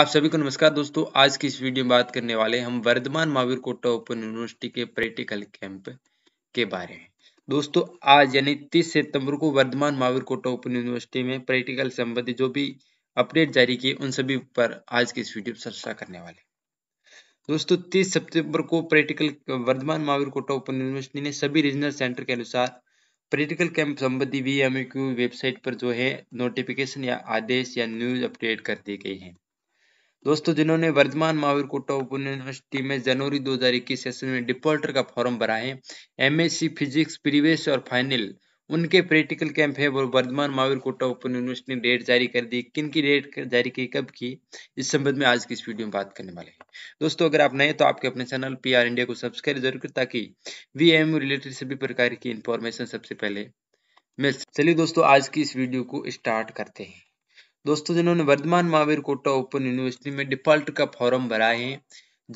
आप सभी को नमस्कार दोस्तों आज की इस वीडियो में बात करने वाले हम वर्धमान महावीर कोटा ओपन यूनिवर्सिटी के प्रैक्टिकल कैंप के बारे में दोस्तों आज यानी तीस सितंबर को वर्धमान महावीर कोटा ओपन यूनिवर्सिटी में प्रैक्टिकल संबंधी जो भी अपडेट जारी किए उन सभी पर आज की इस वीडियो चर्चा करने वाले दोस्तों तीस सितंबर को practical Vardhman Mahavir Kota open university ने सभी रीजनल सेंटर के अनुसार प्रैक्टिकल कैंप संबंधी वी वेबसाइट पर जो है नोटिफिकेशन या आदेश या न्यूज अपडेट कर दी गई है दोस्तों जिन्होंने वर्धमान महावीर कोटा ओपन यूनिवर्सिटी में जनवरी 2021 सेशन में डिफॉल्टर का फॉर्म भरा है एमएससी फिजिक्स प्रीवियस और फाइनल उनके प्रैक्टिकल कैंप है वो वर्धमान महावीर कोटा ओपन यूनिवर्सिटी ने डेट जारी कर दी किन की डेट जारी की कब की इस संबंध में आज की इस वीडियो में बात करने वाले हैं दोस्तों अगर आप नए तो आपके अपने चैनल पी आर इंडिया को सब्सक्राइब जरूर करें ताकि वी एम रिलेटेड सभी प्रकार की इंफॉर्मेशन सबसे पहले मिल चलिए दोस्तों आज की इस वीडियो को स्टार्ट करते हैं दोस्तों जिन्होंने वर्धमान महावीर कोटा ओपन यूनिवर्सिटी में डिफॉल्ट का फॉर्म भरा है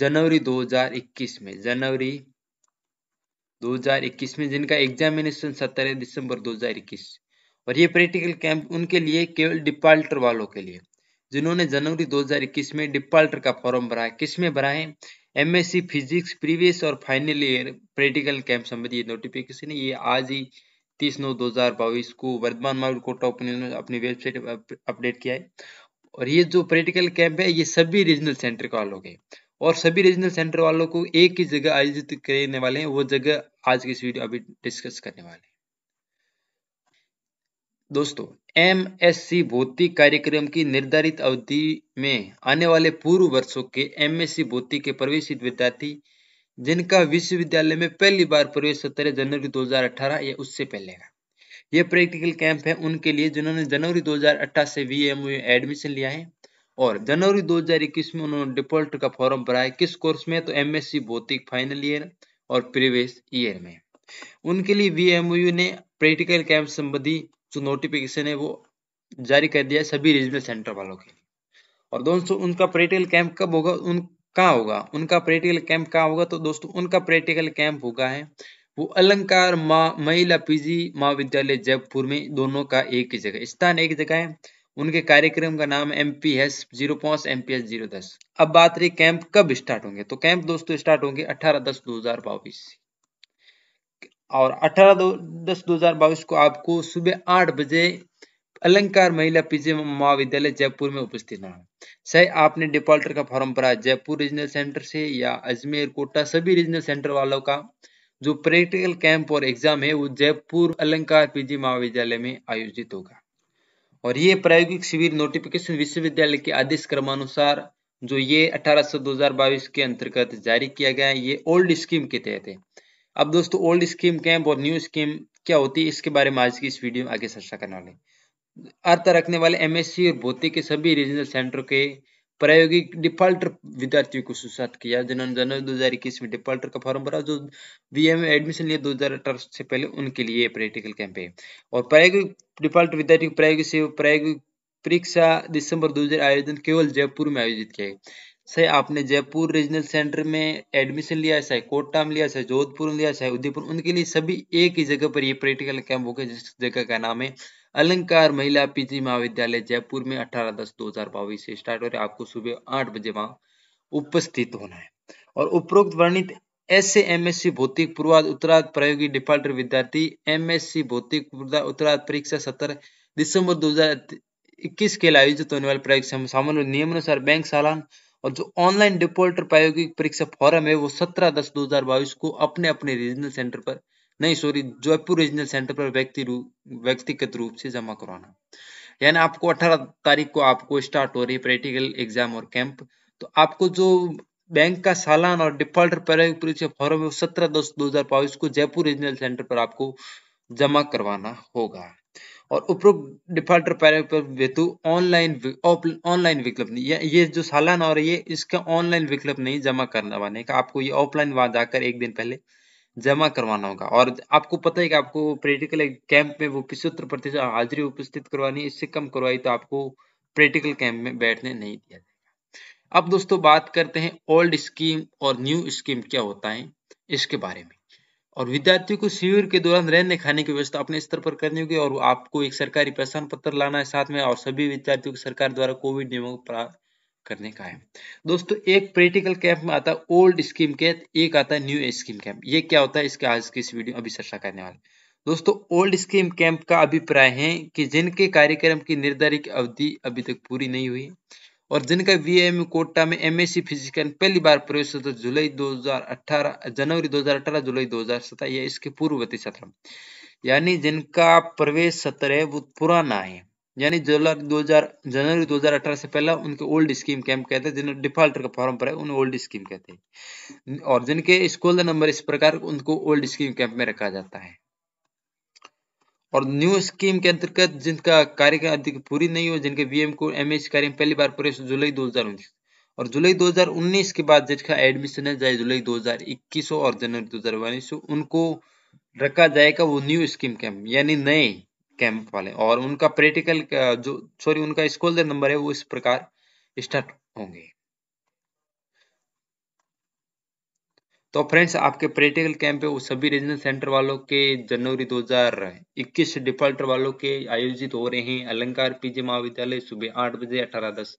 जनवरी 2021 में जनवरी 2021 में जिनका एग्जामिनेशन 17 दिसंबर 2021 और ये प्रैक्टिकल कैंप उनके लिए केवल डिफॉल्टर वालों के लिए जिन्होंने जनवरी 2021 में डिफॉल्टर का फॉर्म भरा है किसमें भरा है एमएससी फिजिक्स प्रीवियस और फाइनल ईयर प्रैक्टिकल कैंप संबंधी नोटिफिकेशन है ये आज ही तीस नौ दो हजार बाईस को वर्धमान मार्ग कोटा उपनिगम ने अपनी वेबसाइट अपडेट किया है और ये जो प्रैक्टिकल कैंप है ये सभी रीजनल सेंटर का लोग है और सभी रीजनल सेंटर वालों को एक ही जगह आयोजित करने वाले हैं वो जगह आज की इस वीडियो अभी डिस्कस करने वाले हैं दोस्तों एम एस सी भौतिक कार्यक्रम की निर्धारित अवधि में आने वाले पूर्व वर्षों के एम एस सी भौतिक के प्रवेशित विद्यार्थी जिनका विश्वविद्यालय में पहली बार प्रवेश सत्रह जनवरी 2018 या उससे पहले का ये प्रैक्टिकल कैंप है उनके लिए जिन्होंने जनवरी 2018 से वी एडमिशन लिया है और जनवरी 2021 में उन्होंने डिफॉल्ट का फॉर्म भरा है किस कोर्स में तो एमएससी भौतिक फाइनल ईयर और प्रीवियस ईयर में उनके लिए वी ने प्रैक्टिकल कैंप संबंधी जो नोटिफिकेशन है वो जारी कर दिया है सभी रीजनल सेंटर वालों के लिए और दोस्तों उनका प्रैक्टिकल कैंप कब होगा उन का होगा उनका प्रैक्टिकल कैंप का होगा तो दोस्तों उनका प्रैक्टिकल कैंप होगा है वो अलंकार महिला पीजी महाविद्यालय जयपुर में दोनों का एक ही जगह स्थान एक जगह है उनके कार्यक्रम का नाम एम पी एस जीरो पांच एम पी एस जीरो दस अब बात रही कैंप कब स्टार्ट होंगे तो कैंप दोस्तों स्टार्ट होंगे अठारह दस दो हजार बाईस और अठारह दो दस दो हजार बाईस को आपको सुबह आठ बजे अलंकार महिला पीजी महाविद्यालय जयपुर में उपस्थित है सही आपने डिफॉल्टर का फॉर्म भरा जयपुर रीजनल सेंटर से या अजमेर कोटा सभी रीजनल सेंटर वालों का जो प्रैक्टिकल कैंप और एग्जाम है वो जयपुर अलंकार पीजी महाविद्यालय में आयोजित होगा और ये प्रायोगिक शिविर नोटिफिकेशन विश्वविद्यालय के आदेश क्रमानुसार जो ये अठारह सौ के अंतर्गत जारी किया गया है ये ओल्ड स्कीम के तहत है अब दोस्तों ओल्ड स्कीम कैंप और न्यू स्कीम क्या होती है इसके बारे में आज की इस वीडियो में आगे चर्चा करने वाले हैं अर्थ रखने वाले एमएससी और भौतिक के सभी रीजनल सेंटर के प्रायोगिक डिफॉल्टर विद्यार्थियों को सुसात किया जिन्होंने जनवरी दो हजार इक्कीस में डिफॉल्टर का फॉर्म भरा जो बी एडमिशन लिया दो हजार अठारह से पहले उनके लिए प्रैक्टिकल कैंप है और प्रायोगिक डिफॉल्टर विद्यार्थियों को प्रायोगिक से प्रायोगिक परीक्षा दिसंबर हजार आयोजन केवल जयपुर में आयोजित किया चाहे आपने जयपुर रीजनल सेंटर में एडमिशन लिया चाहे कोटा में लिया चाहे जोधपुर में लिया चाहे उदयपुर उनके लिए सभी एक ही जगह पर ये प्रैक्टिकल कैंप हो गया जिस जगह का नाम है अलंकार महिला पीजी महाविद्यालय जयपुर में 18 दस 2022 से स्टार्ट हो रहा है आपको सुबह आठ बजे वहां उपस्थित होना है और उपरोक्त वर्णित एस सी भौतिक पूर्वाध उत्तराध प्रायोगिक डिफॉल्टर विद्यार्थी एम एस सी भौतिक उत्तराध परीक्षा सत्र दिसंबर 2021 के लिए आयोजित होने वाले परीक्षा में सामान्य नियम अनुसार बैंक सालान और जो ऑनलाइन डिफॉल्टर प्रायोगिक परीक्षा फॉरम है वो 17 दस 2022 को अपने अपने रीजनल सेंटर पर नहीं सॉरी जयपुर रीजनल सेंटर पर व्यक्ति रूप व्यक्तिगत रूप से जमा करवाना यानी आपको 18 तारीख को आपको स्टार्ट हो रही प्रैक्टिकल एग्जाम और कैंप तो आपको जो बैंक का सालान और डिफॉल्ट परीक्षा फॉर्म है सत्रह दस दो हजार बाईस को जयपुर रीजनल सेंटर पर आपको जमा करवाना होगा और उपरोक्त डिफॉल्टर पैराग्राफ हेतु ऑनलाइन ऑनलाइन विकल्प नहीं ये, जो सालान और ये इसका ऑनलाइन विकल्प नहीं जमा करवाने का आपको ये ऑफलाइन वहां जाकर एक दिन पहले जमा करवाना होगा और आपको पता है कि आपको प्रैक्टिकल कैंप में वो पिछहत्तर प्रतिशत हाँ, हाजिरी उपस्थित करवानी इससे कम करवाई तो आपको प्रैक्टिकल कैंप में बैठने नहीं दिया जाएगा अब दोस्तों बात करते हैं ओल्ड स्कीम और न्यू स्कीम क्या होता है इसके बारे में और विद्यार्थियों को शिविर के दौरान रहने खाने की व्यवस्था अपने स्तर पर करनी होगी और आपको एक सरकारी पहचान पत्र लाना है साथ में और सभी विद्यार्थियों को सरकार द्वारा कोविड नियमों करने का है दोस्तों एक प्रैक्टिकल कैंप में आता है ओल्ड स्कीम के एक आता है न्यू स्कीम कैंप ये क्या होता है इसके आज की इस वीडियो अभी चर्चा करने वाले दोस्तों ओल्ड स्कीम कैंप का अभिप्राय है कि जिनके कार्यक्रम की निर्धारित अवधि अभी तक पूरी नहीं हुई और जिनका वी एम कोटा में एम एस सी फिजिकल पहली बार प्रवेश होता है जुलाई 2018 जनवरी 2018 जुलाई 2017 या इसके पूर्ववर्ती सत्र यानी जिनका प्रवेश सत्र है वो पुराना है यानी जनवरी दो हजार जनवरी दो हजार अठारह से पहला उनके ओल्ड स्कीम कैंप कहते हैं जिन डिफॉल्टर का फॉर्म पर है उन्हें ओल्ड स्कीम कहते हैं और जिनके स्कूल नंबर इस प्रकार उनको ओल्ड स्कीम कैंप में रखा जाता है और न्यू स्कीम के अंतर्गत जिनका कार्य अधिक पूरी नहीं हो जिनके बीएम को एमएच कार्य पहली बार पूरे जुलाई 2019 और जुलाई 2019 के बाद जिनका एडमिशन है चाहे जुलाई 2021 हो और जनवरी 2022 हो उनको रखा जाएगा वो न्यू स्कीम कैंप यानी नए कैंप वाले और उनका प्रैक्टिकल जो सॉरी उनका स्कॉलर नंबर है वो इस प्रकार स्टार्ट होंगे तो फ्रेंड्स आपके प्रैक्टिकल कैंप है वो सभी रीजनल सेंटर वालों के जनवरी 2021 डिफॉल्टर वालों के आयोजित हो रहे हैं अलंकार पीजे महाविद्यालय सुबह आठ बजे अठारह दस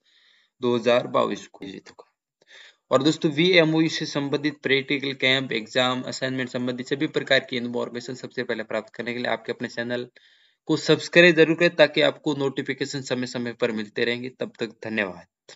दो हजार बाईस को आयोजित होगा और दोस्तों वी एम ओ से संबंधित प्रैक्टिकल कैंप एग्जाम असाइनमेंट संबंधित सभी प्रकार की इन्फॉर्मेशन सबसे पहले प्राप्त करने के लिए आपके अपने चैनल को सब्सक्राइब जरूर करें ताकि आपको नोटिफिकेशन समय समय पर मिलते रहेंगे तब तक धन्यवाद